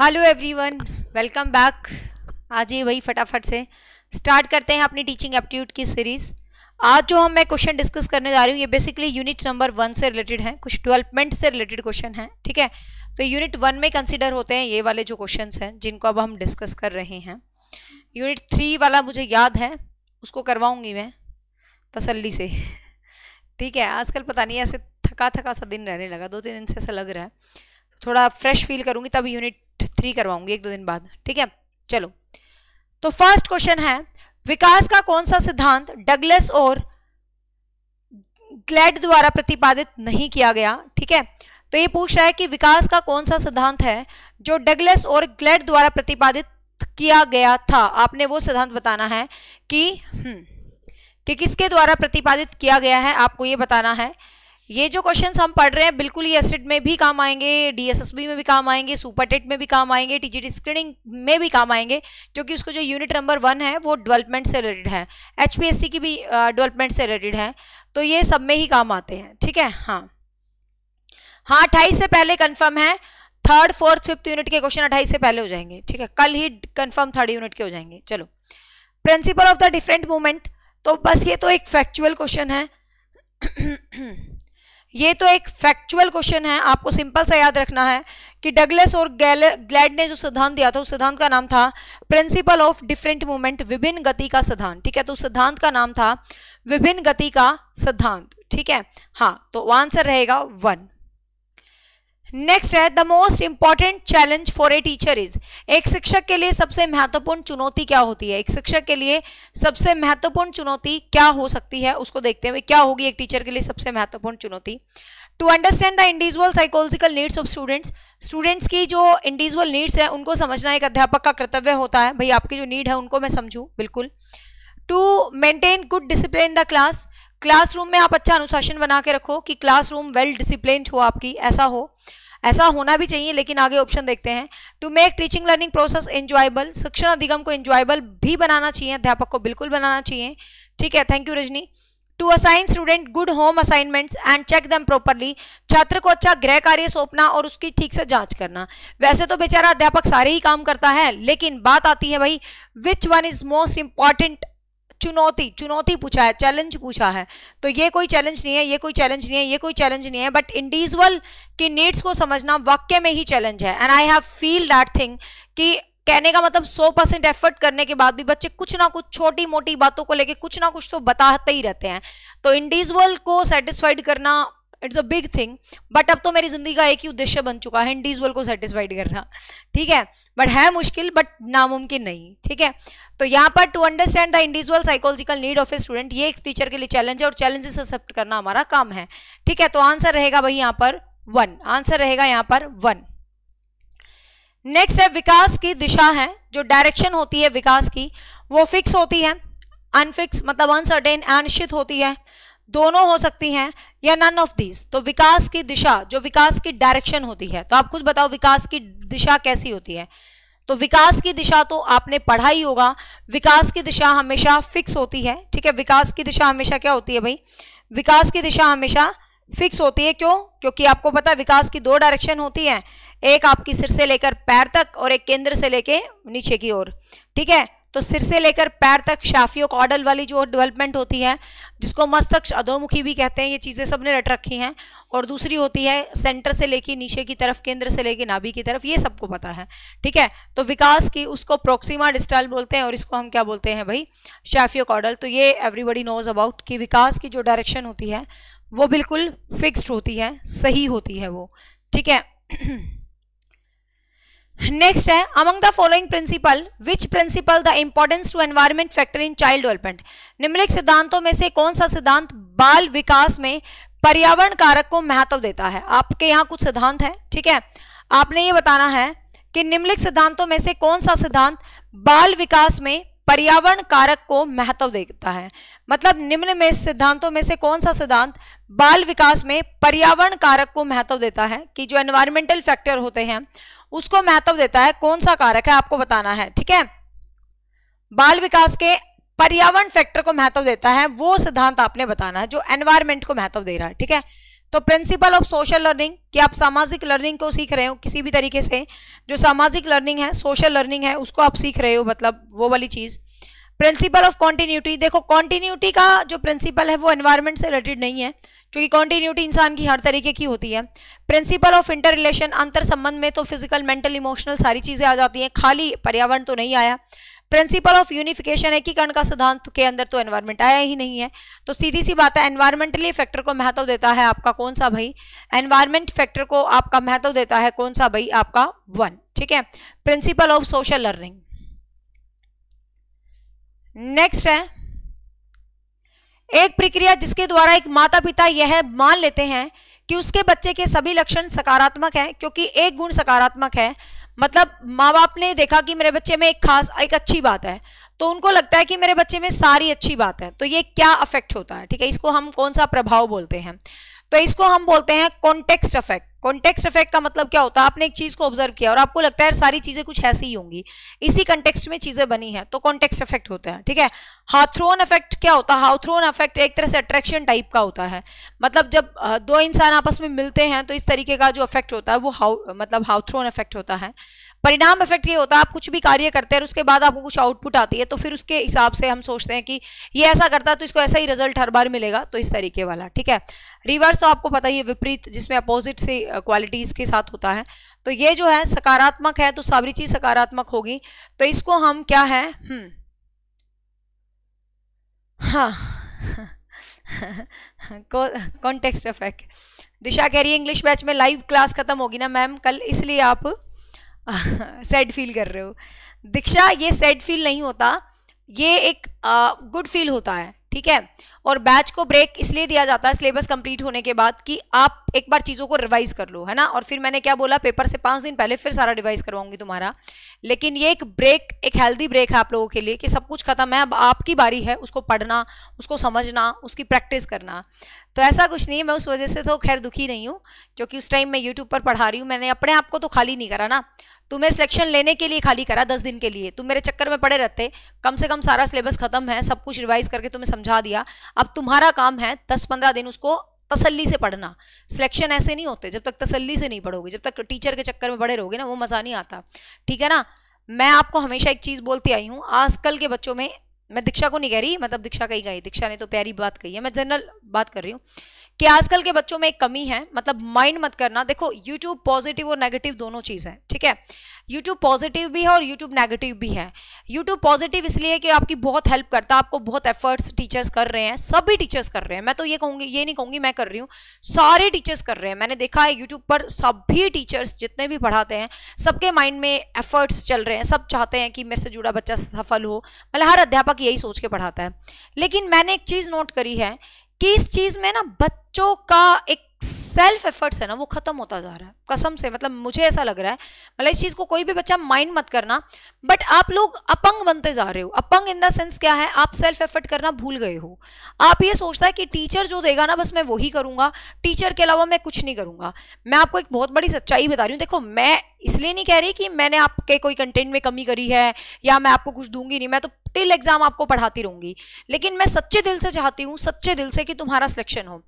Hello everyone welcome back आज ये वही फटाफट से स्टार्ट करते हैं अपनी टीचिंग एप्टीट्यूड की सीरीज़ आज जो हम मैं क्वेश्चन डिस्कस करने जा रही हूँ ये बेसिकली यूनिट नंबर वन से रिलेटेड है कुछ डेवलपमेंट से रिलेटेड क्वेश्चन है ठीक है तो यूनिट वन में कंसिडर होते हैं ये वाले जो क्वेश्चन हैं जिनको अब हम डिस्कस कर रहे हैं यूनिट थ्री वाला मुझे याद है उसको करवाऊँगी मैं तसल्ली से ठीक है आजकल पता नहीं ऐसे थका थका सा दिन रहने लगा दो तीन दिन से ऐसा लग रहा है थोड़ा फ्रेश फील करूंगी तब यूनिट थ्री करवाऊंगी एक दो दिन बाद ठीक है चलो तो फर्स्ट क्वेश्चन है विकास का कौन सा सिद्धांत डगलस और ग्लैड द्वारा प्रतिपादित नहीं किया गया ठीक है तो ये पूछ रहा है कि विकास का कौन सा सिद्धांत है जो डगलस और ग्लैड द्वारा प्रतिपादित किया गया था आपने वो सिद्धांत बताना है कि हम्म, कि किसके द्वारा प्रतिपादित किया गया है आपको ये बताना है ये जो क्वेश्चन हम पढ़ रहे हैं बिल्कुल ही एसिड में भी काम आएंगे डीएसएसबी में भी काम आएंगे सुपर टेट में भी काम आएंगे टीजीटी स्क्रीनिंग में भी काम आएंगे क्योंकि उसको जो यूनिट नंबर वन है वो डेवलपमेंट से रिलेटेड है एचपीएससी की भी डेवलपमेंट से रिलेटेड है तो ये सब में ही काम आते हैं ठीक है हाँ हाँ अट्ठाईस से पहले कन्फर्म है थर्ड फोर्थ फिफ्थ यूनिट के क्वेश्चन अट्ठाईस से पहले हो जाएंगे ठीक है कल ही कन्फर्म थर्ड यूनिट के हो जाएंगे चलो principle of the different movement तो बस ये तो एक फैक्चुअल क्वेश्चन है ये तो एक फैक्चुअल क्वेश्चन है आपको सिंपल सा याद रखना है कि डगलस और ग्लैड ने जो सिद्धांत दिया था उस सिद्धांत का नाम था प्रिंसिपल ऑफ डिफरेंट मूवमेंट विभिन्न गति का सिद्धांत ठीक है तो सिद्धांत का नाम था विभिन्न गति का सिद्धांत ठीक है हाँ तो आंसर रहेगा वन नेक्स्ट है the most important challenge for a teacher is एक शिक्षक के लिए सबसे महत्वपूर्ण चुनौती क्या होती है एक शिक्षक के लिए सबसे महत्वपूर्ण चुनौती क्या हो सकती है उसको देखते हुए क्या होगी एक टीचर के लिए सबसे महत्वपूर्ण चुनौती to understand the individual psychological needs of students students की जो इंडिविजुअल नीड्स है उनको समझना एक अध्यापक का कर्तव्य होता है भाई आपकी जो नीड है उनको मैं समझूँ बिल्कुल to maintain good discipline the class classroom में आप अच्छा अनुशासन बना के रखो कि क्लासरूम वेल डिसिप्लिन हो आपकी ऐसा हो ऐसा होना भी चाहिए लेकिन आगे ऑप्शन देखते हैं to make teaching learning process enjoyable शिक्षण अधिगम को एंजॉयबल भी बनाना चाहिए अध्यापक को बिल्कुल बनाना चाहिए ठीक है thank you Rajni to assign student good home assignments and check them properly छात्र को अच्छा गृह कार्य सौंपना और उसकी ठीक से जांच करना वैसे तो बेचारा अध्यापक सारे ही काम करता है लेकिन बात आती है भाई which one is most important चुनौती चुनौती पूछा है चैलेंज पूछा है तो ये कोई चैलेंज नहीं है ये कोई चैलेंज नहीं है ये कोई चैलेंज नहीं है बट इंडिविजुअल की नीड्स को समझना वाक्य में ही चैलेंज है and I have feel that thing कि कहने का मतलब 100 परसेंट एफर्ट करने के बाद भी बच्चे कुछ ना कुछ छोटी मोटी बातों को लेके कुछ ना कुछ तो बताते ही रहते हैं तो इंडिविजुअल को सेटिस्फाइड करना it's a big thing but अब तो मेरी जिंदगी का एक ही उद्देश्य बन चुका है इंडिविजुअल को सेटिस्फाइड करना ठीक है बट है मुश्किल बट नामुमकिन नहीं ठीक है तो यहाँ पर to understand the individual psychological need of a student ये एक टीचर के लिए चैलेंज है और चैलेंजेस एक्सेप्ट करना हमारा काम है ठीक है तो आंसर रहेगा भाई यहाँ पर वन आंसर रहेगा यहाँ पर वन नेक्स्ट है विकास की दिशा है जो डायरेक्शन होती है विकास की वो फिक्स होती है अनफिक्स मतलब अनसर्टेन अनिश्चित होती है दोनों हो सकती हैं या नन ऑफ दीज तो विकास की दिशा जो विकास की डायरेक्शन होती है तो आप खुद बताओ विकास की दिशा कैसी होती है तो विकास की दिशा तो आपने पढ़ा ही होगा विकास की दिशा हमेशा फिक्स होती है ठीक है विकास की दिशा हमेशा क्या होती है भाई विकास की दिशा हमेशा फिक्स होती है क्यों क्योंकि आपको पता है विकास की दो डायरेक्शन होती है एक आपकी सिर से लेकर पैर तक और एक केंद्र से लेके नीचे की ओर ठीक है तो सिर से लेकर पैर तक शाफियो कॉडल वाली जो डेवलपमेंट होती है जिसको मस्तक अधोमुखी भी कहते हैं ये चीज़ें सबने रट रखी हैं और दूसरी होती है सेंटर से लेके नीचे की तरफ केंद्र से लेके नाभि की तरफ ये सबको पता है ठीक है तो विकास की उसको प्रोक्सीमा डिस्टाइल बोलते हैं और इसको हम क्या बोलते हैं भाई शाफियो कॉडल तो ये एवरीबडी नोज अबाउट कि विकास की जो डायरेक्शन होती है वो बिल्कुल फिक्स्ड होती है सही होती है वो ठीक है नेक्स्ट है among the following principle which principle the importance to environment factor in child development निम्नलिखित सिद्धांतों में से कौन सा सिद्धांत बाल विकास में पर्यावरण कारक को महत्व देता है आपके यहाँ कुछ सिद्धांत है ठीक है आपने ये बताना है कि निम्नलिखित सिद्धांतों में से कौन सा सिद्धांत बाल विकास में पर्यावरण कारक को महत्व देता है मतलब निम्न में सिद्धांतों में से कौन सा सिद्धांत बाल विकास में पर्यावरण कारक को महत्व देता है कि जो एनवायरमेंटल फैक्टर होते हैं उसको महत्व देता है कौन सा कारक है आपको बताना है ठीक है बाल विकास के पर्यावरण फैक्टर को महत्व देता है वो सिद्धांत आपने बताना है जो एनवायरमेंट को महत्व दे रहा है ठीक है तो प्रिंसिपल ऑफ सोशल लर्निंग कि आप सामाजिक लर्निंग को सीख रहे हो किसी भी तरीके से जो सामाजिक लर्निंग है सोशल लर्निंग है उसको आप सीख रहे हो मतलब वो वाली चीज़ प्रिंसिपल ऑफ कॉन्टीन्यूटी देखो कॉन्टीन्यूटी का जो प्रिंसिपल है वो एनवायरमेंट से रिलेटेड नहीं है क्योंकि कॉन्टीन्यूटी इंसान की हर तरीके की होती है प्रिंसिपल ऑफ इंटर रिलेशन अंतर संबंध में तो फिजिकल मेंटल इमोशनल सारी चीज़ें आ जाती हैं खाली पर्यावरण तो नहीं आया प्रिंसिपल ऑफ यूनिफिकेशन एकीकरण का सिद्धांत के अंदर तो एनवायरमेंट आया ही नहीं है तो सीधी सी बात है एनवायरमेंटली फैक्टर को महत्व देता है आपका कौन सा भाई एनवायरमेंट फैक्टर को आपका महत्व देता है कौन सा भाई आपका वन ठीक है principle of social learning next है एक प्रक्रिया जिसके द्वारा एक माता पिता यह मान लेते हैं कि उसके बच्चे के सभी लक्षण सकारात्मक हैं क्योंकि एक गुण सकारात्मक है मतलब माँ बाप ने देखा कि मेरे बच्चे में एक खास एक अच्छी बात है तो उनको लगता है कि मेरे बच्चे में सारी अच्छी बात है तो ये क्या अफेक्ट होता है ठीक है इसको हम कौन सा प्रभाव बोलते हैं तो इसको हम बोलते हैं कॉन्टेक्स्ट इफेक्ट कॉन्टेक्स्ट इफेक्ट का मतलब क्या होता है आपने एक चीज को ऑब्जर्व किया और आपको लगता है सारी चीजें कुछ ऐसी ही होंगी इसी कंटेक्सट में चीजें बनी है तो कॉन्टेक्स्ट इफेक्ट होता है ठीक है हाथ्रोन इफेक्ट क्या होता है हाथ्रोन इफेक्ट एक तरह से अट्रैक्शन टाइप का होता है मतलब जब दो इंसान आपस में मिलते हैं तो इस तरीके का जो इफेक्ट होता है वो हाउ मतलब हाउथ्रोन इफेक्ट होता है परिणाम इफेक्ट ये होता है आप कुछ भी कार्य करते हैं उसके बाद आपको कुछ आउटपुट आती है तो फिर उसके हिसाब से हम सोचते हैं कि ये ऐसा करता है तो इसको ऐसा ही रिजल्ट हर बार मिलेगा तो इस तरीके वाला ठीक है रिवर्स तो आपको पता ही है विपरीत जिसमें अपोजिट से क्वालिटीज़ के साथ होता है तो ये जो है सकारात्मक है तो सारी चीज़ सकारात्मक होगी तो इसको हम क्या है हम्म हाँ कॉन्टेक्स्ट इफेक्ट दिशा कह रही है इंग्लिश बैच में लाइव क्लास खत्म होगी ना मैम कल इसलिए आप सैड फील कर रहे हो दीक्षा ये सैड फील नहीं होता ये एक गुड फील होता है ठीक है और बैच को ब्रेक इसलिए दिया जाता है सिलेबस कंप्लीट होने के बाद कि आप एक बार चीज़ों को रिवाइज कर लो है ना और फिर मैंने क्या बोला पेपर से पाँच दिन पहले फिर सारा रिवाइज करवाऊंगी तुम्हारा लेकिन ये एक ब्रेक एक हेल्दी ब्रेक है आप लोगों के लिए कि सब कुछ खत्म है अब आपकी बारी है उसको पढ़ना उसको समझना उसकी प्रैक्टिस करना तो ऐसा कुछ नहीं है मैं उस वजह से तो खैर दुखी नहीं हूँ क्योंकि उस टाइम मैं यूट्यूब पर पढ़ा रही हूँ मैंने अपने आप को तो खाली नहीं करा ना तुम्हें सिलेक्शन लेने के लिए खाली करा दस दिन के लिए तुम मेरे चक्कर में पड़े रहते कम से कम सारा सिलेबस खत्म है सब कुछ रिवाइज करके तुम्हें समझा दिया अब तुम्हारा काम है दस पंद्रह दिन उसको तसल्ली से पढ़ना सिलेक्शन ऐसे नहीं होते जब तक तसल्ली से नहीं पढ़ोगे जब तक टीचर के चक्कर में बड़े रहोगे ना वो मज़ा नहीं आता ठीक है ना मैं आपको हमेशा एक चीज़ बोलती आई हूँ आजकल के बच्चों में मैं दीक्षा को नहीं कह रही मतलब दीक्षा कही गई दीक्षा ने तो प्यारी बात कही है मैं जनरल बात कर रही हूँ कि आजकल के बच्चों में एक कमी है मतलब माइंड मत करना देखो यूट्यूब पॉजिटिव और नेगेटिव दोनों चीज़ है ठीक है यूट्यूब पॉजिटिव भी है और यूट्यूब नेगेटिव भी है यूट्यूब पॉजिटिव इसलिए है कि आपकी बहुत हेल्प करता है आपको बहुत एफर्ट्स टीचर्स कर रहे हैं सभी टीचर्स कर रहे हैं मैं तो ये कहूँगी ये नहीं कहूँगी मैं कर रही हूँ सारे टीचर्स कर रहे हैं मैंने देखा है यूट्यूब पर सभी टीचर्स जितने भी पढ़ाते हैं सबके माइंड में एफर्ट्स चल रहे हैं सब चाहते हैं कि मेरे से जुड़ा बच्चा सफल हो मतलब हर अध्यापक यही सोच के पढ़ाता है लेकिन मैंने एक चीज़ नोट करी है कि इस चीज में ना बच्चों का एक सेल्फ एफर्ट्स है ना वो खत्म होता जा रहा है कसम से मतलब मुझे ऐसा लग रहा है मतलब इस चीज़ को कोई भी बच्चा माइंड मत करना बट आप लोग अपंग बनते जा रहे हो अपंग इन द सेंस क्या है आप सेल्फ एफर्ट करना भूल गए हो आप ये सोचता है कि टीचर जो देगा ना बस मैं वही करूंगा टीचर के अलावा मैं कुछ नहीं करूंगा मैं आपको एक बहुत बड़ी सच्चाई बता रही हूँ देखो मैं इसलिए नहीं कह रही कि मैंने आपके कोई कंटेंट में कमी करी है या मैं आपको कुछ दूंगी नहीं मैं तो टिल एग्जाम आपको पढ़ाती रहूंगी लेकिन मैं सच्चे दिल से चाहती हूँ सच्चे दिल से कि तुम्हारा सिलेक्शन हो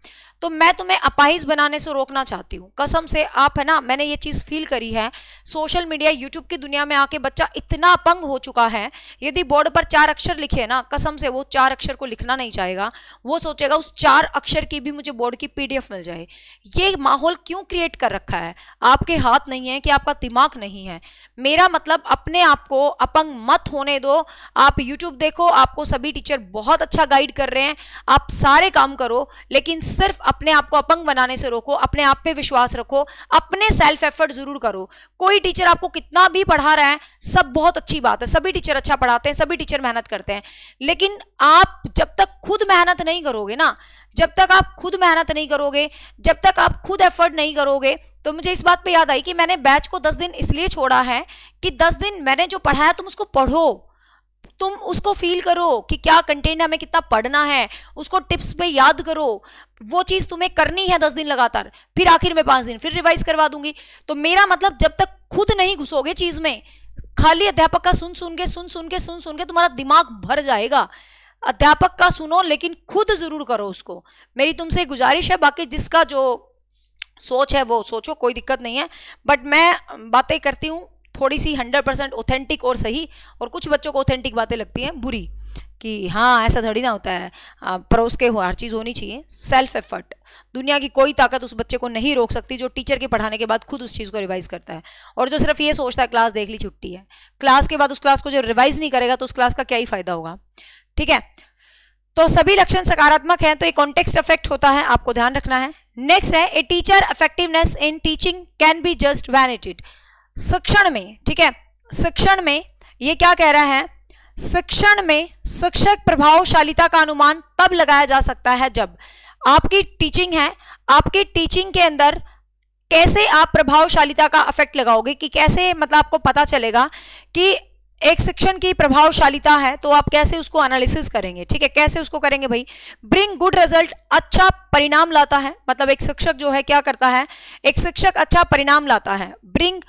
तो मैं तुम्हें अपाहिज बनाने से रोकना चाहती हूँ कसम से आप है ना मैंने ये चीज़ फील करी है सोशल मीडिया यूट्यूब की दुनिया में आके बच्चा इतना अपंग हो चुका है यदि बोर्ड पर चार अक्षर लिखे ना कसम से वो चार अक्षर को लिखना नहीं चाहेगा वो सोचेगा उस चार अक्षर की भी मुझे बोर्ड की पी मिल जाए ये माहौल क्यों क्रिएट कर रखा है आपके हाथ नहीं है कि आपका दिमाग नहीं है मेरा मतलब अपने आप को अपंग मत होने दो आप यूट्यूब देखो आपको सभी टीचर बहुत अच्छा गाइड कर रहे हैं आप सारे काम करो लेकिन सिर्फ अपने आप को अपंग बनाने से रोको अपने आप पे विश्वास रखो अपने अपने सेल्फ एफर्ट जरूर करो कोई टीचर आपको कितना भी पढ़ा रहा है सब बहुत अच्छी बात है सभी टीचर अच्छा पढ़ाते हैं सभी टीचर मेहनत करते हैं लेकिन आप जब तक खुद मेहनत नहीं करोगे ना जब तक आप खुद मेहनत नहीं करोगे जब तक आप खुद एफर्ट नहीं करोगे तो मुझे इस बात पे याद आई कि मैंने बैच को दस दिन इसलिए छोड़ा है कि दस दिन मैंने जो पढ़ाया तुम उसको पढ़ो तुम उसको फील करो कि क्या कंटेंट हमें कितना पढ़ना है उसको टिप्स पे याद करो वो चीज़ तुम्हें करनी है दस दिन लगातार फिर आखिर में पांच दिन फिर रिवाइज करवा दूंगी तो मेरा मतलब जब तक खुद नहीं घुसोगे चीज़ में खाली अध्यापक का सुन सुन के सुन सुन के सुन सुन के तुम्हारा दिमाग भर जाएगा अध्यापक का सुनो लेकिन खुद ज़रूर करो उसको मेरी तुमसे गुजारिश है बाकी जिसका जो सोच है वो सोचो कोई दिक्कत नहीं है बट मैं बातें करती हूँ थोड़ी सी हंड्रेड परसेंट ऑथेंटिक और सही और कुछ बच्चों को ऑथेंटिक बातें लगती हैं बुरी कि हाँ ऐसा थोड़ी ना होता है पर उसके हो हर चीज़ होनी चाहिए सेल्फ एफर्ट दुनिया की कोई ताकत उस बच्चे को नहीं रोक सकती जो टीचर के पढ़ाने के बाद खुद उस चीज़ को रिवाइज़ करता है और जो सिर्फ ये सोचता है क्लास देख ली छुट्टी है क्लास के बाद उस क्लास को जो रिवाइज़ नहीं करेगा तो उस क्लास का क्या ही फायदा होगा ठीक है तो सभी लक्षण सकारात्मक हैं तो एक कॉन्टेक्स्ट अफेक्ट होता है आपको ध्यान रखना है नेक्स्ट है a teacher effectiveness in teaching can be just evaluated शिक्षण में ठीक है शिक्षण में ये क्या कह रहा है शिक्षण में शिक्षक प्रभावशालीता का अनुमान तब लगाया जा सकता है जब आपकी टीचिंग है आपकी टीचिंग के अंदर कैसे आप प्रभावशालीता का अफेक्ट लगाओगे कि कैसे मतलब आपको पता चलेगा कि एक शिक्षण की प्रभावशालीता है तो आप कैसे उसको एनालिसिस करेंगे ठीक है कैसे उसको करेंगे भाई ब्रिंग गुड रिजल्ट अच्छा परिणाम लाता है मतलब एक शिक्षक जो है क्या करता है एक शिक्षक अच्छा परिणाम लाता है ब्रिंग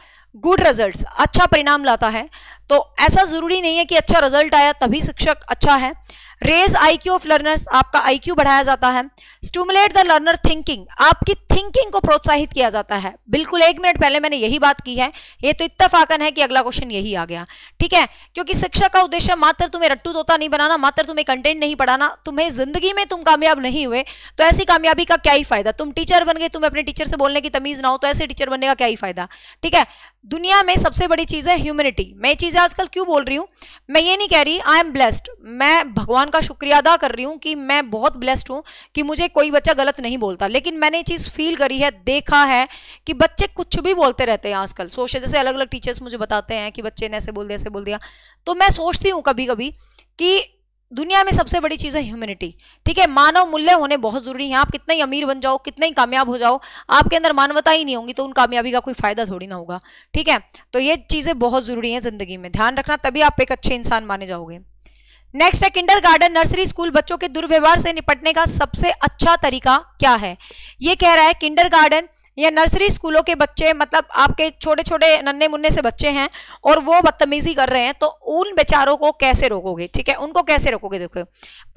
गुड रिजल्ट अच्छा परिणाम लाता है तो ऐसा ज़रूरी नहीं है कि अच्छा रिजल्ट आया तभी शिक्षक अच्छा है रेज आईक्यू ऑफ लर्नर्स आपका आईक्यू बढ़ाया जाता है स्टूमुलेट द लर्नर थिंकिंग आपकी थिंकिंग को प्रोत्साहित किया जाता है बिल्कुल एक मिनट पहले मैंने यही बात की है ये तो इत्तफाकन है कि अगला क्वेश्चन यही आ गया ठीक है क्योंकि शिक्षा का उद्देश्य मात्र तुम्हें रट्टू तोता नहीं बनाना मात्र तुम्हें कंटेंट नहीं पढ़ाना तुम्हें जिंदगी में तुम कामयाब नहीं हुए तो ऐसी कामयाबी का क्या ही फायदा तुम टीचर बन गए तुम्हें अपने टीचर से बोलने की तमीज ना हो तो ऐसे टीचर बनने का क्या ही फायदा ठीक है दुनिया में सबसे बड़ी चीज है ह्यूमिनिटी मैं चीजें आजकल क्यों बोल रही हूँ मैं ये नहीं कह रही आई एम ब्लेस्ड मैं भगवान भगवान का शुक्रिया अदा कर रही हूँ कि मैं बहुत ब्लेस्ड हूँ कि मुझे कोई बच्चा गलत नहीं बोलता लेकिन मैंने ये चीज़ फील करी है देखा है कि बच्चे कुछ भी बोलते रहते हैं आजकल सोचे जैसे अलग अलग टीचर्स मुझे बताते हैं कि बच्चे ने ऐसे बोल दिया ऐसे बोल दिया तो मैं सोचती हूँ कभी कभी कि दुनिया में सबसे बड़ी चीज़ है ह्यूमनिटी ठीक है मानव मूल्य होने बहुत जरूरी है आप कितना ही अमीर बन जाओ कितना ही कामयाब हो जाओ आपके अंदर मानवता ही नहीं होगी तो उन कामयाबी का कोई फायदा थोड़ी ना होगा ठीक है तो ये चीज़ें बहुत जरूरी हैं जिंदगी में ध्यान रखना तभी आप एक अच्छे इंसान माने जाओगे नेक्स्ट है किंडर गार्डन नर्सरी स्कूल बच्चों के दुर्व्यवहार से निपटने का सबसे अच्छा तरीका क्या है ये कह रहा है किंडर गार्डन या नर्सरी स्कूलों के बच्चे मतलब आपके छोटे छोटे नन्हे मुन्ने से बच्चे हैं और वो बदतमीजी कर रहे हैं तो उन बेचारों को कैसे रोकोगे ठीक है उनको कैसे रोकोगे देखो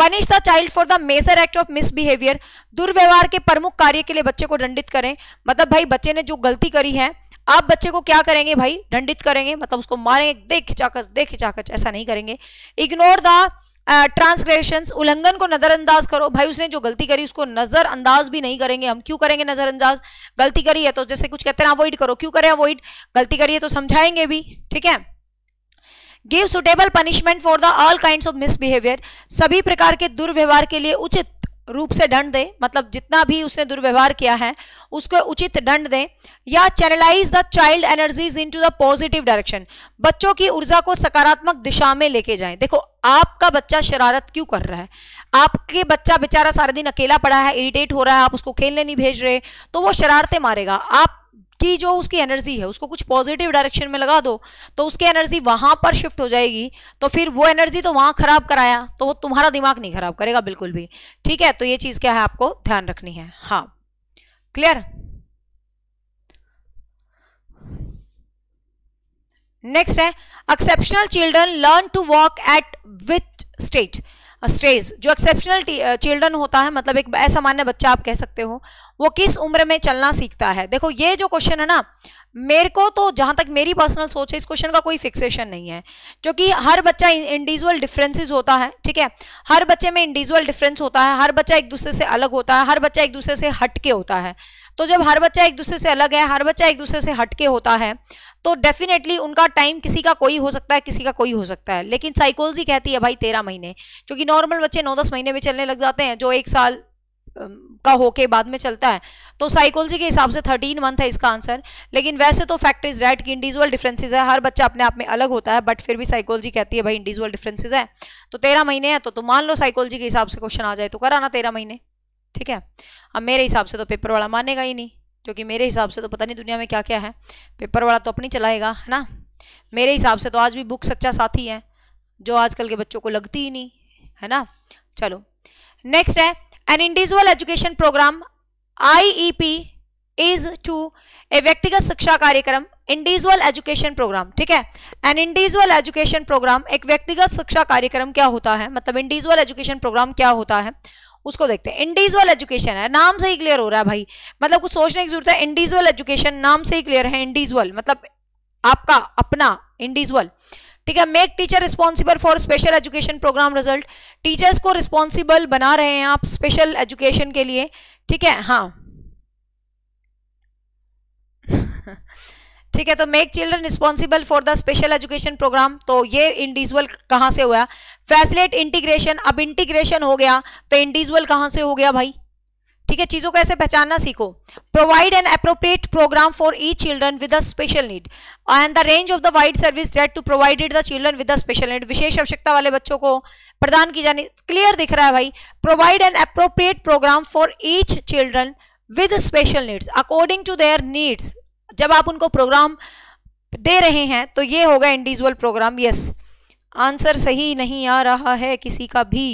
punish the child for the major act of misbehaviour दुर्व्यवहार के प्रमुख कार्य के लिए बच्चे को दंडित करें मतलब भाई बच्चे ने जो गलती करी है आप बच्चे को क्या करेंगे भाई दंडित करेंगे मतलब उसको मारेंगे देख खिचाकच देख खिचाकच ऐसा नहीं करेंगे इग्नोर द ट्रांसग्रेशन uh, उल्लंघन को नजरअंदाज करो भाई उसने जो गलती करी उसको नजरअंदाज भी नहीं करेंगे हम क्यों करेंगे नजरअंदाज गलती करी है तो जैसे कुछ कहते हैं अवॉइड करो क्यों करें अवॉइड गलती करी है तो समझाएंगे भी ठीक है give suitable punishment for the all kind of misbehaviour सभी प्रकार के दुर्व्यवहार के लिए उचित रूप से दंड दें मतलब जितना भी उसने दुर्व्यवहार किया है उसको उचित दंड दें या channelize the child energies into the positive direction बच्चों की ऊर्जा को सकारात्मक दिशा में लेके जाएं देखो आपका बच्चा शरारत क्यों कर रहा है आपके बच्चा बेचारा सारा दिन अकेला पड़ा है इरिटेट हो रहा है आप उसको खेलने नहीं भेज रहे तो वो शरारते मारेगा आप कि जो उसकी एनर्जी है उसको कुछ पॉजिटिव डायरेक्शन में लगा दो तो उसकी एनर्जी वहां पर शिफ्ट हो जाएगी तो फिर वो एनर्जी तो वहां ख़राब कराया तो वो तुम्हारा दिमाग नहीं ख़राब करेगा बिल्कुल भी ठीक है तो ये चीज़ क्या है आपको ध्यान रखनी है हाँ क्लियर नेक्स्ट है exceptional children learn to walk at with state stage जो एक्सेप्शनल चिल्ड्रन होता है मतलब एक असामान्य बच्चा आप कह सकते हो वो किस उम्र में चलना सीखता है देखो ये जो क्वेश्चन है ना मेरे को तो जहां तक मेरी पर्सनल सोच है इस क्वेश्चन का कोई फिक्सेशन नहीं है क्योंकि हर बच्चा इंडिविजुअल डिफरेंसेस होता है ठीक है हर बच्चे में इंडिविजुअल डिफरेंस होता है हर बच्चा एक दूसरे से अलग होता है हर बच्चा एक दूसरे से हटके होता है तो जब हर बच्चा एक दूसरे से अलग है हर बच्चा एक दूसरे से हटके होता है तो डेफिनेटली उनका टाइम किसी का कोई हो सकता है किसी का कोई हो सकता है लेकिन साइकोलॉजी कहती है भाई तेरह महीने क्योंकि नॉर्मल बच्चे नौ दस महीने में चलने लग जाते हैं जो एक साल का होके बाद में चलता है तो साइकोलॉजी के हिसाब से थर्टीन मंथ है इसका आंसर लेकिन वैसे तो फैक्ट इज राइट कि इंडिविजुअल डिफरेंसेस है हर बच्चा अपने आप में अलग होता है बट फिर भी साइकोलॉजी कहती है भाई इंडिविजुअल डिफरेंसेस है तो तेरह महीने है तो तुम मान लो साइकोलॉजी के हिसाब से क्वेश्चन आ जाए तो कराना तेरह महीने ठीक है अब मेरे हिसाब से तो पेपर वाला मानेगा ही नहीं क्योंकि मेरे हिसाब से तो पता नहीं दुनिया में क्या क्या है पेपर वाला तो अपनी चलाएगा है ना मेरे हिसाब से तो आज भी बुक सच्चा साथी है जो आजकल के बच्चों को लगती ही नहीं है ना चलो नेक्स्ट है an individual education program iep is to a व्यक्तिगत शिक्षा कार्यक्रम इंडिविजुअल एजुकेशन प्रोग्राम ठीक है एन इंडिविजुअल एजुकेशन प्रोग्राम एक व्यक्तिगत शिक्षा कार्यक्रम क्या होता है मतलब इंडिविजुअल एजुकेशन प्रोग्राम क्या होता है उसको देखते हैं इंडिविजुअल एजुकेशन है नाम से ही क्लियर हो रहा है भाई मतलब कुछ सोचने की जरूरत है इंडिविजुअल एजुकेशन नाम से ही क्लियर है इंडिविजुअल मतलब आपका अपना इंडिविजुअल ठीक है make teacher responsible for special education program result teachers को रिस्पॉन्सिबल बना रहे हैं आप स्पेशल एजुकेशन के लिए ठीक है हाँ ठीक है तो make children responsible for the special education program तो ये इंडिविजुअल कहाँ से हुआ फैसिलेट इंटीग्रेशन अब इंटीग्रेशन हो गया तो इंडिविजुअल कहाँ से हो गया भाई ठीक है चीज़ों को ऐसे पहचानना सीखो provide an appropriate program for each children with a special need and the range of the wide service that to provided the children with a special need विशेष आवश्यकता वाले बच्चों को प्रदान की जानी क्लियर दिख रहा है भाई provide an appropriate program for each children with special needs according to their needs जब आप उनको प्रोग्राम दे रहे हैं तो ये होगा इंडिविजुअल प्रोग्राम यस आंसर सही नहीं आ रहा है किसी का भी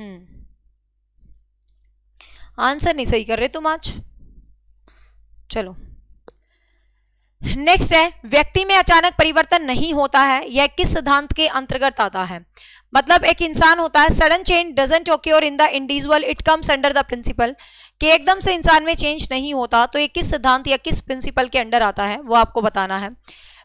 हम्म hmm. आंसर नहीं सही कर रहे तुम आज चलो नेक्स्ट है व्यक्ति में अचानक परिवर्तन नहीं होता है यह किस सिद्धांत के अंतर्गत आता है मतलब एक इंसान होता है sudden change doesn't occur in the individual it comes under the principle कि एकदम से इंसान में चेंज नहीं होता तो ये किस सिद्धांत या किस प्रिंसिपल के अंडर आता है वो आपको बताना है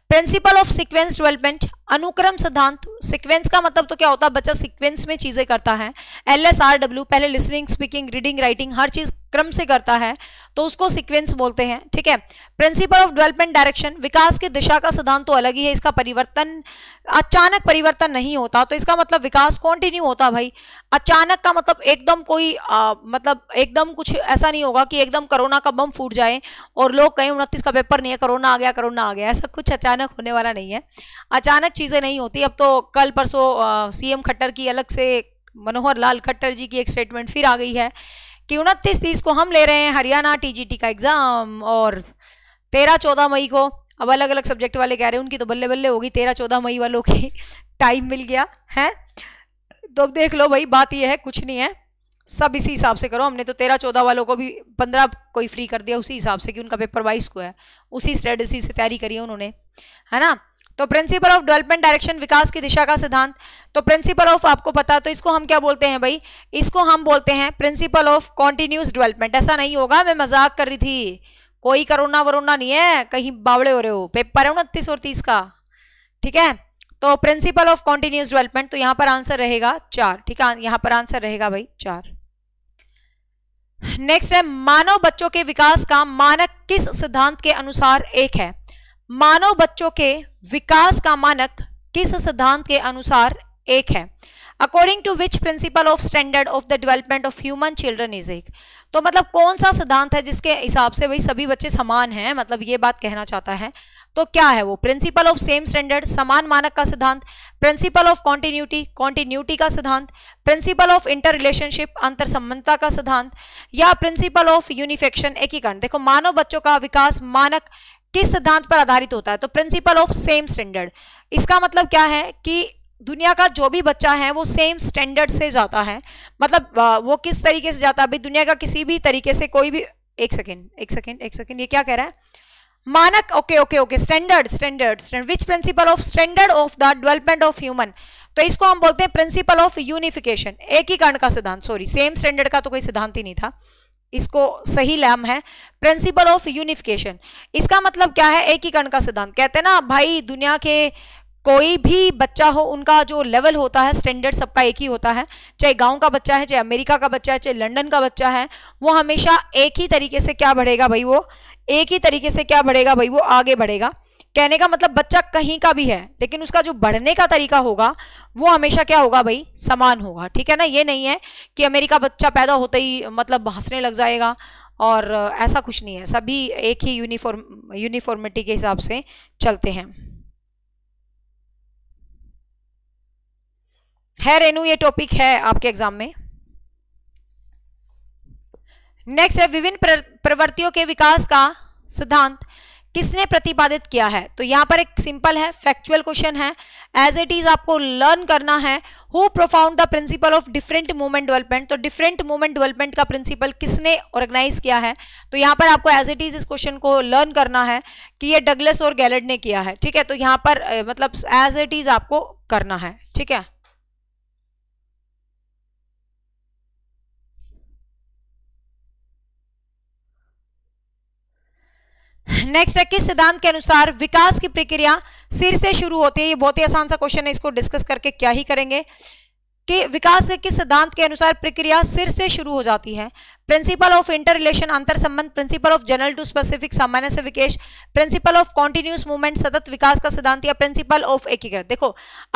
प्रिंसिपल ऑफ सिक्वेंस डेवलपमेंट अनुक्रम सिद्धांत सिक्वेंस का मतलब तो क्या होता है बच्चा सिक्वेंस में चीज़ें करता है एल एस आर डब्ल्यू पहले लिसनिंग स्पीकिंग रीडिंग राइटिंग हर चीज़ क्रम से करता है तो उसको सिक्वेंस बोलते हैं ठीक है प्रिंसिपल ऑफ डेवलपमेंट डायरेक्शन विकास की दिशा का सिद्धांत तो अलग ही है इसका परिवर्तन अचानक परिवर्तन नहीं होता तो इसका मतलब विकास कॉन्टिन्यू होता भाई अचानक का मतलब एकदम कोई आ, मतलब एकदम कुछ ऐसा नहीं होगा कि एकदम कोरोना का बम फूट जाए और लोग कहें उनतीस का पेपर नहीं है कोरोना आ गया कोरोना आ गया ऐसा कुछ अचानक होने वाला नहीं है अचानक चीज़ें नहीं होती अब तो कल परसों सीएम खट्टर की अलग से मनोहर लाल खट्टर जी की एक स्टेटमेंट फिर आ गई है कि उनतीस तीस को हम ले रहे हैं हरियाणा टीजीटी का एग्ज़ाम और तेरह चौदह मई को अब अलग अलग सब्जेक्ट वाले कह रहे हैं उनकी तो बल्ले बल्ले होगी तेरह चौदह मई वालों की टाइम मिल गया है तो अब देख लो भाई बात यह है कुछ नहीं है सब इसी हिसाब से करो हमने तो तेरह चौदह वालों को भी पंद्रह कोई फ्री कर दिया उसी हिसाब से कि उनका पेपर वाइस को है उसी स्ट्रेटी से तैयारी करी है उन्होंने है ना तो प्रिंसिपल ऑफ डेवलपमेंट डायरेक्शन विकास की दिशा का सिद्धांत तो प्रिंसिपल ऑफ आपको पता तो इसको हम क्या बोलते हैं भाई इसको हम बोलते हैं प्रिंसिपल ऑफ कॉन्टिन्यूस डेवलपमेंट ऐसा नहीं होगा मैं मजाक कर रही थी कोई करोना वरोना नहीं है कहीं बावड़े हो रहे हो पेपर है उनतीस और तीस का ठीक है तो प्रिंसिपल ऑफ कॉन्टिन्यूस डेवलपमेंट तो यहां पर आंसर रहेगा चार ठीक है यहां पर आंसर रहेगा भाई चार नेक्स्ट है मानव बच्चों के विकास का मानक किस सिद्धांत के अनुसार एक है मानव बच्चों के विकास का मानक किस सिद्धांत के अनुसार एक है according to which principle of standard of the development of human children is एक तो मतलब कौन सा सिद्धांत है जिसके हिसाब से भाई सभी बच्चे समान हैं मतलब ये बात कहना चाहता है तो क्या है वो प्रिंसिपल ऑफ सेम स्टैंडर्ड समान मानक का सिद्धांत प्रिंसिपल ऑफ कॉन्टिन्यूटी कॉन्टिन्यूटी का सिद्धांत प्रिंसिपल ऑफ इंटर रिलेशनशिप अंतर संबंधता का सिद्धांत या प्रिंसिपल ऑफ यूनिफेक्शन एकीकरण देखो मानव बच्चों का विकास मानक किस सिद्धांत पर आधारित होता है तो प्रिंसिपल ऑफ सेम स्टैंडर्ड इसका मतलब क्या है कि दुनिया का जो भी बच्चा है वो सेम स्टैंडर्ड से जाता है मतलब वो किस तरीके से जाता है अभी दुनिया का किसी भी तरीके से कोई भी एक सेकेंड एक सेकेंड एक सेकेंड ये क्या कह रहा है मानक okay okay okay standard standard which principle of standard of the development of human तो इसको हम बोलते हैं प्रिंसिपल ऑफ यूनिफिकेशन एकीकरण का सिद्धांत सॉरी सेम स्टैंडर्ड का तो कोई सिद्धांत ही नहीं था इसको सही लैम है प्रिंसिपल ऑफ यूनिफिकेशन इसका मतलब क्या है एकीकरण का सिद्धांत कहते हैं ना भाई दुनिया के कोई भी बच्चा हो उनका जो लेवल होता है स्टैंडर्ड सबका एक ही होता है चाहे गांव का बच्चा है चाहे अमेरिका का बच्चा है चाहे लंदन का बच्चा है वो हमेशा एक ही तरीके से क्या बढ़ेगा भाई वो एक ही तरीके से क्या बढ़ेगा भाई वो आगे बढ़ेगा कहने का मतलब बच्चा कहीं का भी है लेकिन उसका जो बढ़ने का तरीका होगा वो हमेशा क्या होगा भाई समान होगा ठीक है ना ये नहीं है कि अमेरिका बच्चा पैदा होते ही मतलब हंसने लग जाएगा और ऐसा कुछ नहीं है सभी एक ही यूनिफॉर्म यूनिफॉर्मिटी के हिसाब से चलते हैं है रेनू ये टॉपिक है आपके एग्जाम में नेक्स्ट है विभिन्न प्रवृत्तियों के विकास का सिद्धांत किसने प्रतिपादित किया है तो यहाँ पर एक सिंपल है फैक्चुअल क्वेश्चन है एज इट इज आपको लर्न करना है who propound the principle of different movement development तो डिफरेंट मूवमेंट डेवलपमेंट का प्रिंसिपल किसने ऑर्गेनाइज किया है तो यहाँ पर आपको एज इट इज इस क्वेश्चन को लर्न करना है कि ये डगलस और गैलेट ने किया है ठीक है तो यहाँ पर मतलब एज इट इज आपको करना है ठीक है नेक्स्ट है किस सिद्धांत के अनुसार विकास की प्रक्रिया सिर से शुरू होती है ये बहुत ही आसान सा क्वेश्चन है इसको डिस्कस करके क्या ही करेंगे कि विकास के किस सिद्धांत के अनुसार प्रक्रिया सिर से शुरू हो जाती है प्रिंसिपल ऑफ इंटर रिलेशन अंतर संबंध principle of general to specific सामान्य से विकेश प्रिंसिपल ऑफ कॉन्टिन्यूस मूवमेंट सतत विकास का सिद्धांत या प्रिंसिपल ऑफ एकीकृत देखो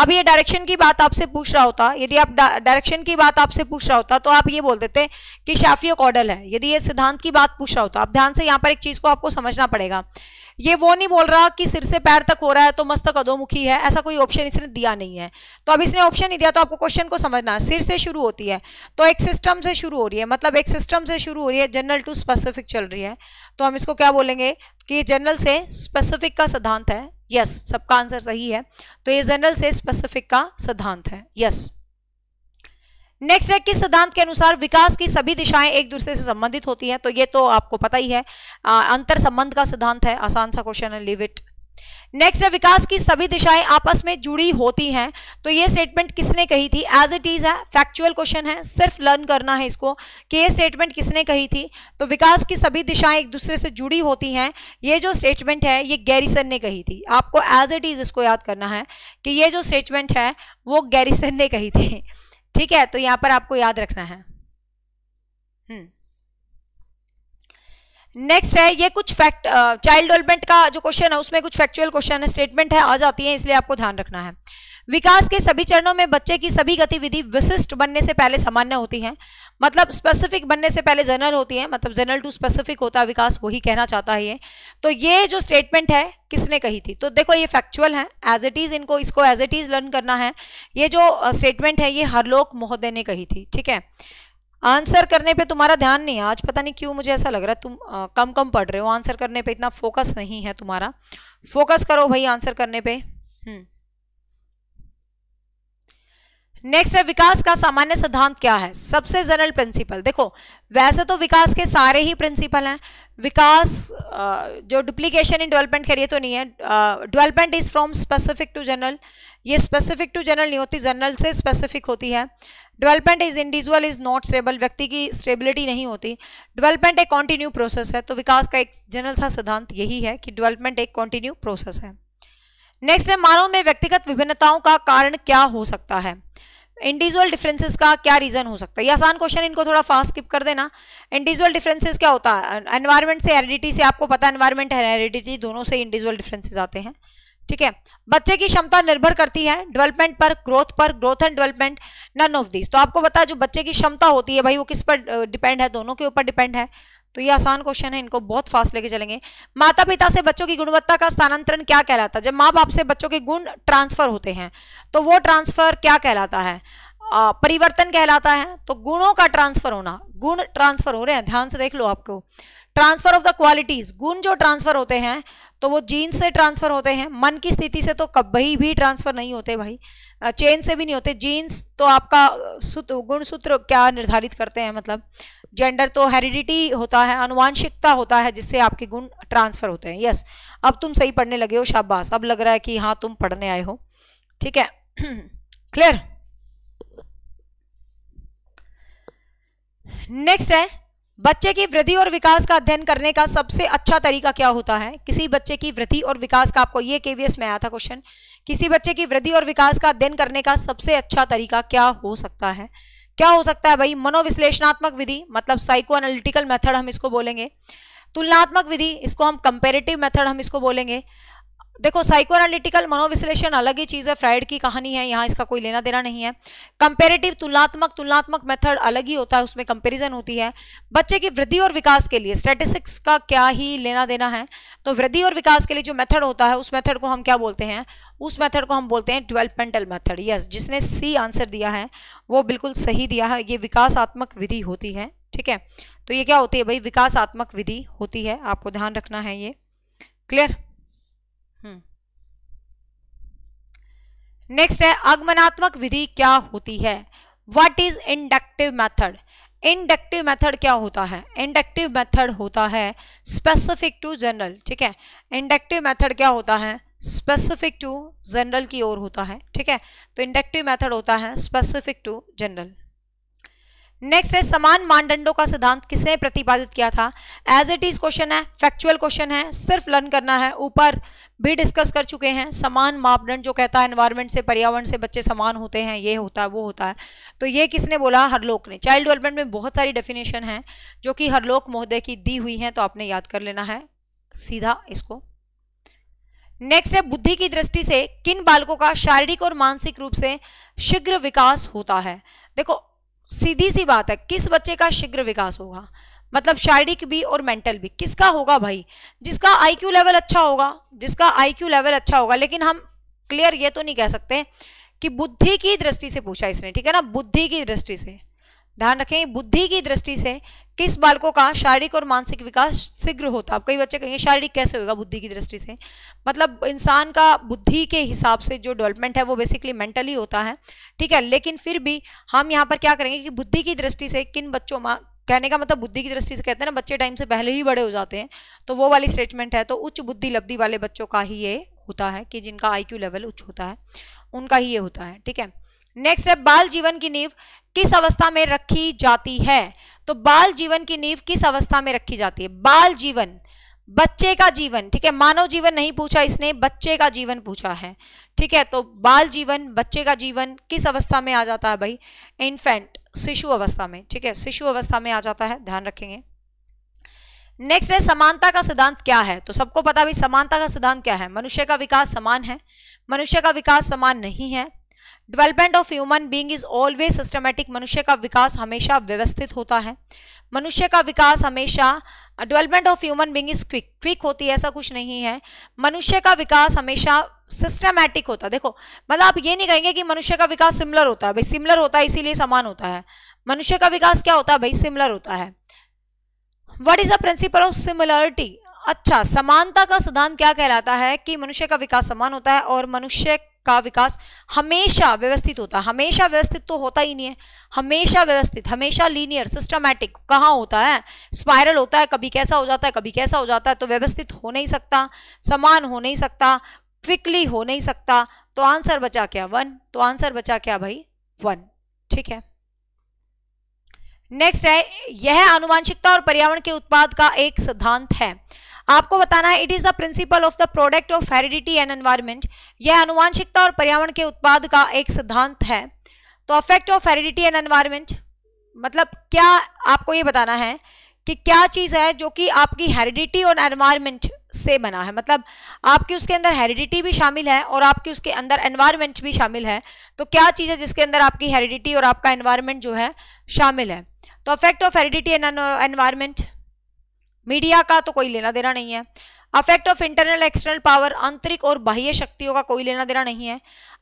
अब ये डायरेक्शन की बात आपसे पूछ रहा होता यदि आप डायरेक्शन की बात आपसे पूछ रहा होता तो आप ये बोल देते कि शाफियो कॉडल है यदि ये सिद्धांत की बात पूछ रहा होता आप ध्यान से यहाँ पर एक चीज को आपको समझना पड़ेगा ये वो नहीं बोल रहा कि सिर से पैर तक हो रहा है तो मस्तक अधोमुखी है ऐसा कोई ऑप्शन इसने दिया नहीं है तो अब इसने ऑप्शन नहीं दिया तो आपको क्वेश्चन को समझना सिर से शुरू होती है तो एक सिस्टम से शुरू हो रही है मतलब एक सिस्टम से शुरू हो रही है जनरल टू स्पेसिफिक चल रही है तो हम इसको क्या बोलेंगे कि जनरल से स्पेसिफिक का सिद्धांत है यस सबका आंसर सही है तो ये जनरल से स्पेसिफिक का सिद्धांत है यस नेक्स्ट है किस सिद्धांत के अनुसार विकास की सभी दिशाएं एक दूसरे से संबंधित होती हैं तो ये तो आपको पता ही है आ, अंतर संबंध का सिद्धांत है आसान सा क्वेश्चन है लिव इट नेक्स्ट है विकास की सभी दिशाएं आपस में जुड़ी होती हैं तो ये स्टेटमेंट किसने कही थी एज इट इज़ है फैक्चुअल क्वेश्चन है सिर्फ लर्न करना है इसको कि ये स्टेटमेंट किसने कही थी तो विकास की सभी दिशाएं एक दूसरे से जुड़ी होती हैं ये जो स्टेटमेंट है ये गैरिसन ने कही थी आपको एज इट इज़ इसको याद करना है कि ये जो स्टेटमेंट है वो गैरिसन ने कही थी ठीक है तो यहां पर आपको याद रखना है नेक्स्ट हम्म। है ये कुछ फैक्ट चाइल्ड डेवलपमेंट का जो क्वेश्चन है उसमें कुछ फैक्चुअल क्वेश्चन है स्टेटमेंट है आ जाती है इसलिए आपको ध्यान रखना है विकास के सभी चरणों में बच्चे की सभी गतिविधि विशिष्ट बनने से पहले सामान्य होती हैं मतलब स्पेसिफिक बनने से पहले जनरल होती है मतलब जनरल टू स्पेसिफिक होता है विकास वही कहना चाहता है ये तो ये जो स्टेटमेंट है किसने कही थी तो देखो ये फैक्चुअल है एज इट इज़ इनको इसको एज इट इज़ लर्न करना है ये जो स्टेटमेंट है ये हरलोक महोदय ने कही थी ठीक है आंसर करने पे तुम्हारा ध्यान नहीं है आज पता नहीं क्यों मुझे ऐसा लग रहा है तुम आ, कम कम पढ़ रहे हो आंसर करने पे इतना फोकस नहीं है तुम्हारा फोकस करो भाई आंसर करने पे हम्म नेक्स्ट है विकास का सामान्य सिद्धांत क्या है सबसे जनरल प्रिंसिपल देखो वैसे तो विकास के सारे ही प्रिंसिपल हैं विकास जो डुप्लीकेशन इन डेवलपमेंट करिए तो नहीं है development is from specific to general ये स्पेसिफिक टू जनरल नहीं होती जनरल से स्पेसिफिक होती है development is individual is not stable व्यक्ति की स्टेबिलिटी नहीं होती डेवलपमेंट एक कॉन्टिन्यू प्रोसेस है तो विकास का एक जनरल सा सिद्धांत यही है कि डेवलपमेंट एक कॉन्टिन्यू प्रोसेस है नेक्स्ट है मानव में व्यक्तिगत विभिन्नताओं का कारण क्या हो सकता है इंडिविजुअल डिफरेंसेस का क्या रीजन हो सकता है ये आसान क्वेश्चन इनको थोड़ा फास्ट स्किप कर देना इंडिविजुअल डिफरेंसेस क्या होता है एनवायरमेंट से हेरिडिटी से आपको पता है एनवायरमेंट हेरिडिटी दोनों से इंडिविजुअल डिफरेंसेस आते हैं ठीक है बच्चे की क्षमता निर्भर करती है डेवलपमेंट पर ग्रोथ पर growth and development none of this तो आपको पता है जो बच्चे की क्षमता होती है भाई वो किस पर डिपेंड है दोनों के ऊपर डिपेंड है तो ये आसान क्वेश्चन है इनको बहुत फास्ट लेके चलेंगे माता पिता से बच्चों की गुणवत्ता का स्थानांतरण क्या कहलाता है जब माँ बाप से बच्चों के गुण ट्रांसफर होते हैं तो वो ट्रांसफर क्या कहलाता है आ, परिवर्तन कहलाता है तो गुणों का ट्रांसफर होना गुण ट्रांसफर हो रहे हैं ध्यान से देख लो आपको ट्रांसफर ऑफ द क्वालिटीज गुण जो ट्रांसफर होते हैं तो वो जीन से ट्रांसफर होते हैं मन की स्थिति से तो कभी भी ट्रांसफर नहीं होते भाई चेन से भी नहीं होते जीन्स तो आपका गुणसूत्र गुण सूत्र क्या निर्धारित करते हैं मतलब जेंडर तो हेरिडिटी होता है अनुवांशिकता होता है जिससे आपके गुण ट्रांसफ़र होते हैं यस अब तुम सही पढ़ने लगे हो शाबाश अब लग रहा है कि हाँ तुम पढ़ने आए हो ठीक है क्लियर नेक्स्ट है बच्चे की वृद्धि और विकास का अध्ययन करने का सबसे अच्छा तरीका क्या होता है किसी बच्चे की वृद्धि और विकास का आपको ये केवीएस में आया था क्वेश्चन किसी बच्चे की वृद्धि और विकास का अध्ययन करने का सबसे अच्छा तरीका क्या हो सकता है क्या हो सकता है भाई मनोविश्लेषणात्मक विधि मतलब साइको एनालिटिकल मेथड हम इसको बोलेंगे तुलनात्मक विधि इसको हम कंपेरेटिव मेथड हम इसको बोलेंगे देखो साइको एनालिटिकल मनोविश्लेषण अलग ही चीज़ है फ्राइड की कहानी है यहाँ इसका कोई लेना देना नहीं है कंपेरेटिव तुलनात्मक तुलनात्मक मेथड अलग ही होता है उसमें कंपेरिजन होती है बच्चे की वृद्धि और विकास के लिए स्टेटिस्टिक्स का क्या ही लेना देना है तो वृद्धि और विकास के लिए जो मेथड होता है उस मेथड को हम क्या बोलते हैं उस मेथड को हम बोलते हैं डिवेलपमेंटल मेथड यस जिसने सी आंसर दिया है वो बिल्कुल सही दिया है ये विकासात्मक विधि होती है ठीक है तो ये क्या होती है भाई विकासात्मक विधि होती है आपको ध्यान रखना है ये क्लियर नेक्स्ट है आगमनात्मक विधि क्या होती है what is inductive method inductive method क्या होता है इंडक्टिव मेथड होता है स्पेसिफिक टू जनरल ठीक है इंडक्टिव मेथड क्या होता है स्पेसिफिक टू जनरल की ओर होता है ठीक है तो इंडक्टिव मेथड होता है स्पेसिफिक टू जनरल नेक्स्ट है समान मानदंडों का सिद्धांत किसने प्रतिपादित किया था एज इट इज क्वेश्चन है फैक्चुअल क्वेश्चन है सिर्फ लर्न करना है ऊपर भी डिस्कस कर चुके हैं समान मापदंड जो कहता है एनवायरमेंट से पर्यावरण से बच्चे समान होते हैं ये होता है वो होता है तो ये किसने बोला हरलोक ने चाइल्ड डेवलपमेंट में बहुत सारी डेफिनेशन है जो कि हरलोक महोदय की दी हुई है तो आपने याद कर लेना है सीधा इसको नेक्स्ट है बुद्धि की दृष्टि से किन बालकों का शारीरिक और मानसिक रूप से शीघ्र विकास होता है देखो सीधी सी बात है किस बच्चे का शीघ्र विकास होगा मतलब शारीरिक भी और मेंटल भी किसका होगा भाई जिसका आईक्यू लेवल अच्छा होगा जिसका आईक्यू लेवल अच्छा होगा लेकिन हम क्लियर ये तो नहीं कह सकते कि बुद्धि की दृष्टि से पूछा इसने ठीक है ना बुद्धि की दृष्टि से ध्यान रखें बुद्धि की दृष्टि से किस बालकों का शारीरिक और मानसिक विकास शीघ्र होता अब कई बच्चे कहेंगे शारीरिक कैसे होगा बुद्धि की दृष्टि से मतलब इंसान का बुद्धि के हिसाब से जो डेवलपमेंट है वो बेसिकली मेंटली होता है ठीक है लेकिन फिर भी हम यहाँ पर क्या करेंगे कि बुद्धि की दृष्टि से किन बच्चों कहने का मतलब बुद्धि की दृष्टि से कहते हैं ना बच्चे टाइम से पहले ही बड़े हो जाते हैं तो वो वाली स्टेटमेंट है तो उच्च बुद्धि लब्धि वाले बच्चों का ही ये होता है कि जिनका आई लेवल उच्च होता है उनका ही ये होता है ठीक है नेक्स्ट है बाल जीवन की नींव किस अवस्था में रखी जाती है तो बाल जीवन की नींव किस अवस्था में रखी जाती है बाल जीवन बच्चे का जीवन ठीक है मानव जीवन नहीं पूछा इसने बच्चे का जीवन पूछा है ठीक है तो बाल जीवन बच्चे का जीवन किस अवस्था में आ जाता है भाई इन्फेंट शिशु अवस्था में ठीक है शिशु अवस्था में आ जाता है ध्यान रखेंगे नेक्स्ट है समानता का सिद्धांत क्या है तो सबको पता भी समानता का सिद्धांत क्या है मनुष्य का विकास समान है मनुष्य का विकास समान नहीं है development of human being is always systematic मनुष्य का विकास हमेशा व्यवस्थित होता है मनुष्य का विकास हमेशा development of human being is quick quick होती है ऐसा कुछ नहीं है मनुष्य का विकास हमेशा सिस्टमैटिक होता है देखो मतलब आप ये नहीं कहेंगे कि मनुष्य का विकास सिमिलर होता है भाई सिमिलर होता है इसीलिए समान होता है मनुष्य का विकास क्या होता है भाई सिमिलर होता है what is the principle of similarity अच्छा समानता का सिद्धांत क्या कहलाता है कि मनुष्य का विकास समान होता है और मनुष्य का विकास हमेशा व्यवस्थित होता है हमेशा व्यवस्थित तो होता ही नहीं है हमेशा व्यवस्थित हमेशा लीनियर सिस्टमैटिक कहाँ होता है स्पायरल होता है कभी कैसा हो जाता है कभी कैसा हो जाता है तो व्यवस्थित हो नहीं सकता समान हो नहीं सकता क्विकली हो नहीं सकता तो आंसर बचा क्या वन तो आंसर बचा क्या भाई वन ठीक है नेक्स्ट है यह आनुवांशिकता और पर्यावरण के उत्पाद का एक सिद्धांत है आपको बताना है it is the principle of the product of heredity and environment यह अनुवांशिकता और पर्यावरण के उत्पाद का एक सिद्धांत है तो effect of heredity and environment मतलब क्या आपको ये बताना है कि क्या चीज़ है जो कि आपकी हेरिडिटी और एनवायरमेंट से बना है मतलब आपकी उसके अंदर हेरिडिटी भी शामिल है और आपकी उसके अंदर एनवायरमेंट भी शामिल है तो क्या चीज़ है जिसके अंदर आपकी हेरिडिटी और आपका एनवायरमेंट जो है शामिल है तो effect of heredity and environment media का तो कोई लेना देना नहीं है effect of internal external power आंतरिक और बाह्य शक्तियों का कोई लेना देना नहीं है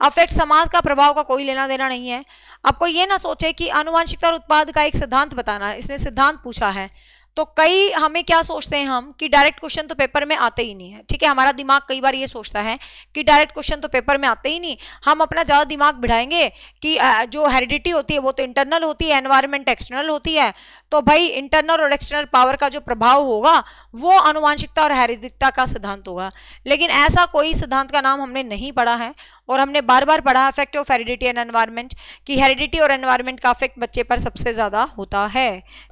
अफेक्ट समाज का प्रभाव का कोई लेना देना नहीं है आपको ये ना सोचे कि अनुवांशिकता और उत्पाद का एक सिद्धांत बताना है इसने सिद्धांत पूछा है तो कई हमें क्या सोचते हैं हम कि डायरेक्ट क्वेश्चन तो पेपर में आते ही नहीं है ठीक है हमारा दिमाग कई बार ये सोचता है कि डायरेक्ट क्वेश्चन तो पेपर में आते ही नहीं हम अपना ज़्यादा दिमाग बिढ़ाएंगे कि जो हेरिडिटी होती है वो तो इंटरनल होती है एनवायरमेंट एक्सटर्नल होती है तो भाई इंटरनल और एक्सटर्नल पावर का जो प्रभाव होगा वो अनुवांशिकता और हेरिदिकता का सिद्धांत होगा लेकिन ऐसा कोई सिद्धांत का नाम हमने नहीं पढ़ा है और हमने बार बार पढ़ा effect of heredity and environment कि हेरिडिटी और एनवायरमेंट का अफेक्ट बच्चे पर सबसे ज़्यादा होता है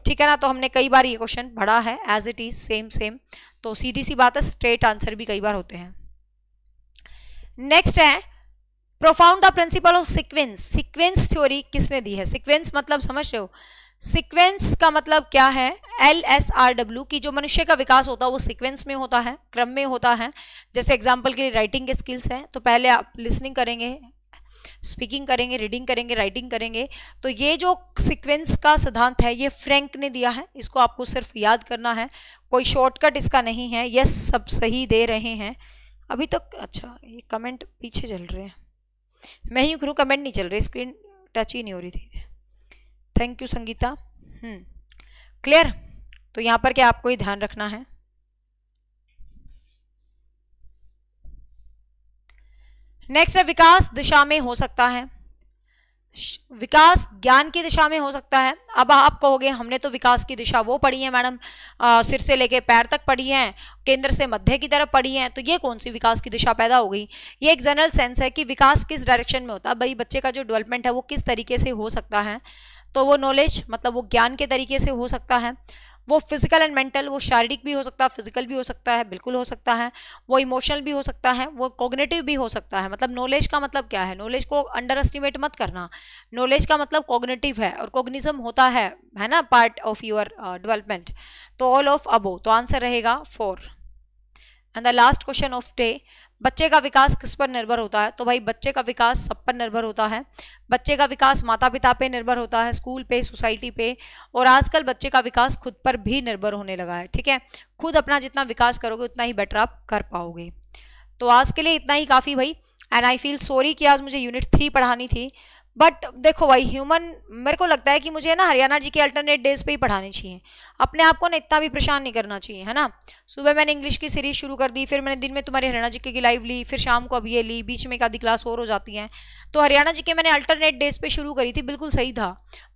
ठीक है ना तो हमने कई बार ये क्वेश्चन पढ़ा है as it is same same तो सीधी सी बात है स्ट्रेट आंसर भी कई बार होते हैं नेक्स्ट है profound the principle of sequence sequence theory किसने दी है सिक्वेंस मतलब समझ रहे हो सिक्वेंस का मतलब क्या है एल एस आर डब्ल्यू की जो मनुष्य का विकास होता है वो सिक्वेंस में होता है क्रम में होता है जैसे एग्जाम्पल के लिए राइटिंग के स्किल्स हैं तो पहले आप लिसनिंग करेंगे स्पीकिंग करेंगे रीडिंग करेंगे राइटिंग करेंगे तो ये जो सिक्वेंस का सिद्धांत है ये फ्रेंक ने दिया है इसको आपको सिर्फ याद करना है कोई शॉर्टकट इसका नहीं है यस सब सही दे रहे हैं अभी तक तो, अच्छा ये कमेंट पीछे चल रहे हैं मैं ही करूँ कमेंट नहीं चल रहे स्क्रीन टच ही नहीं हो रही थी थैंक यू संगीता क्लियर तो यहां पर क्या आपको ही ध्यान रखना है नेक्स्ट है विकास दिशा में हो सकता है विकास ज्ञान की दिशा में हो सकता है अब आप कहोगे हमने तो विकास की दिशा वो पढ़ी है मैडम सिर से लेके पैर तक पढ़ी है केंद्र से मध्य की तरफ पढ़ी है तो ये कौन सी विकास की दिशा पैदा हो गई ये एक जनरल सेंस है कि विकास किस डायरेक्शन में होता है भाई बच्चे का जो डेवलपमेंट है वो किस तरीके से हो सकता है तो वो नॉलेज मतलब वो ज्ञान के तरीके से हो सकता है वो फिजिकल एंड मेंटल वो शारीरिक भी हो सकता है फिजिकल भी हो सकता है बिल्कुल हो सकता है वो इमोशनल भी हो सकता है वो कॉग्नेटिव भी हो सकता है मतलब नॉलेज का मतलब क्या है नॉलेज को अंडर एस्टिमेट मत करना नॉलेज का मतलब कॉग्नेटिव है और कॉग्निज्म होता है है ना पार्ट ऑफ योर डेवलपमेंट तो ऑल ऑफ अबो तो आंसर रहेगा four and the last question of day बच्चे का विकास किस पर निर्भर होता है तो भाई बच्चे का विकास सब पर निर्भर होता है बच्चे का विकास माता पिता पे निर्भर होता है स्कूल पे सोसाइटी पे और आजकल बच्चे का विकास खुद पर भी निर्भर होने लगा है ठीक है खुद अपना जितना विकास करोगे उतना ही बेटर आप कर पाओगे तो आज के लिए इतना ही काफ़ी भाई एंड आई फील सॉरी कि आज मुझे यूनिट थ्री पढ़ानी थी बट देखो भाई ह्यूमन मेरे को लगता है कि मुझे ना हरियाणा जी के अल्टरनेट डेज पे ही पढ़ाने चाहिए अपने आप को ना इतना भी परेशान नहीं करना चाहिए है ना सुबह मैंने इंग्लिश की सीरीज शुरू कर दी फिर मैंने दिन में तुम्हारी हरियाणा जी की लाइव ली फिर शाम को अब ये ली बीच में एक आधी क्लास और हो जाती है तो हरियाणा जी के मैंने अल्टरनेट डेज पर शुरू करी थी बिल्कुल सही था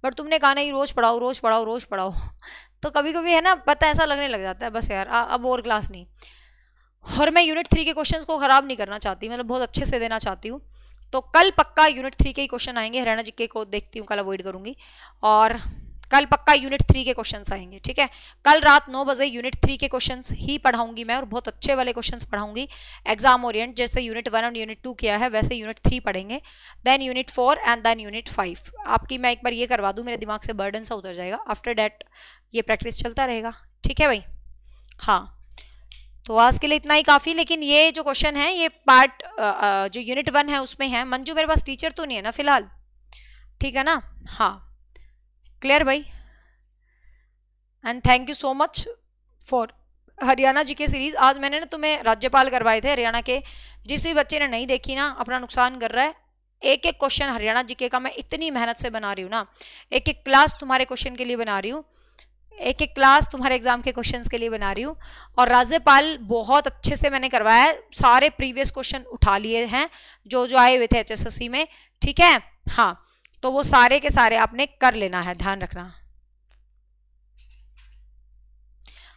बट तुमने कहा नहीं रोज़ पढ़ाओ रोज़ पढ़ाओ रोज़ पढ़ाओ तो कभी कभी है ना पता ऐसा लगने लग जाता है बस यार अब और क्लास नहीं और मैं यूनिट थ्री के क्वेश्चन को ख़राब नहीं करना चाहती मतलब बहुत अच्छे से देना चाहती हूँ तो कल पक्का यूनिट थ्री के ही क्वेश्चन आएंगे हरियाणा जीके को देखती हूँ कल अवॉइड करूंगी और कल पक्का यूनिट थ्री के क्वेश्चंस आएंगे ठीक है कल रात नौ बजे यूनिट थ्री के क्वेश्चंस ही पढ़ाऊंगी मैं और बहुत अच्छे वाले क्वेश्चंस पढ़ाऊंगी एग्जाम ओरिएंट जैसे यूनिट वन और यूनिट टू किया है वैसे यूनिट थ्री पढ़ेंगे then unit four and then unit five आपकी मैं एक बार ये करवा दूँ मेरे दिमाग से बर्डन सा उतर जाएगा आफ्टर डैट ये प्रैक्टिस चलता रहेगा ठीक है भाई हाँ तो आज के लिए इतना ही काफ़ी लेकिन ये जो क्वेश्चन है ये पार्ट जो यूनिट वन है उसमें है मंजू मेरे पास टीचर तो नहीं है ना फिलहाल ठीक है ना हाँ क्लियर भाई and thank you so much for Haryana ji के सीरीज़ आज मैंने ना तुम्हें राज्यपाल करवाए थे हरियाणा के जिस भी बच्चे ने नहीं देखी ना अपना नुकसान कर रहा है एक एक क्वेश्चन हरियाणा जीके का मैं इतनी मेहनत से बना रही हूँ ना एक एक क्लास तुम्हारे क्वेश्चन के लिए बना रही हूँ एक एक क्लास तुम्हारे एग्जाम के क्वेश्चंस के लिए बना रही हूँ और राज्यपाल बहुत अच्छे से मैंने करवाया है सारे प्रीवियस क्वेश्चन उठा लिए हैं जो जो आए हुए थे एच में ठीक है हाँ तो वो सारे के सारे आपने कर लेना है ध्यान रखना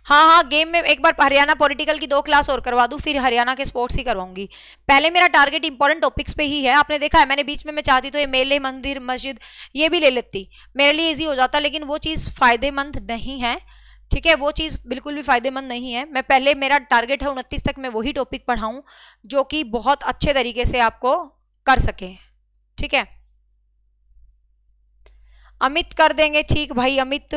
हाँ हाँ गेम में एक बार हरियाणा पॉलिटिकल की दो क्लास और करवा दूँ फिर हरियाणा के स्पोर्ट्स ही करवाऊंगी पहले मेरा टारगेट इंपॉर्टेंट टॉपिक्स पे ही है आपने देखा है मैंने बीच में मैं चाहती तो ये मेले मंदिर मस्जिद ये भी ले लेती मेरे लिए ईजी हो जाता लेकिन वो चीज़ फ़ायदेमंद नहीं है ठीक है वो चीज़ बिल्कुल भी फ़ायदेमंद नहीं है मैं पहले मेरा टारगेट है उनतीस तक मैं वही टॉपिक पढ़ाऊँ जो कि बहुत अच्छे तरीके से आपको कर सके ठीक है अमित कर देंगे ठीक भाई अमित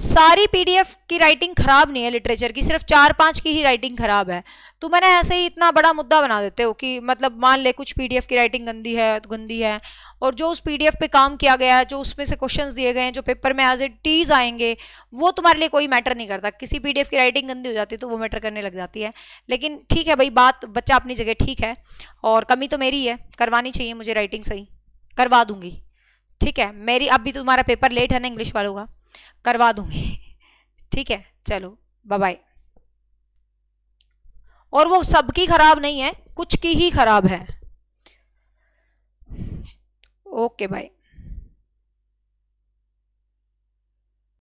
सारी पीडीएफ की राइटिंग खराब नहीं है लिटरेचर की सिर्फ चार पांच की ही राइटिंग खराब है तो मैंने ऐसे ही इतना बड़ा मुद्दा बना देते हो कि मतलब मान ले कुछ पीडीएफ की राइटिंग गंदी है तो गंदी है और जो उस पीडीएफ पे काम किया गया है जो उसमें से क्वेश्चंस दिए गए हैं जो पेपर में एज ए टीज आएंगे वो तुम्हारे लिए कोई मैटर नहीं करता किसी पी की राइटिंग गंदी हो जाती है तो वो मैटर करने लग जाती है लेकिन ठीक है भाई बात बच्चा अपनी जगह ठीक है और कमी तो मेरी है करवानी चाहिए मुझे राइटिंग सही करवा दूंगी ठीक है मेरी अब भी तो तुम्हारा पेपर लेट है ना इंग्लिश वालों का करवा दूंगी ठीक है चलो बाय और वो सबकी खराब नहीं है कुछ की ही खराब है ओके बाय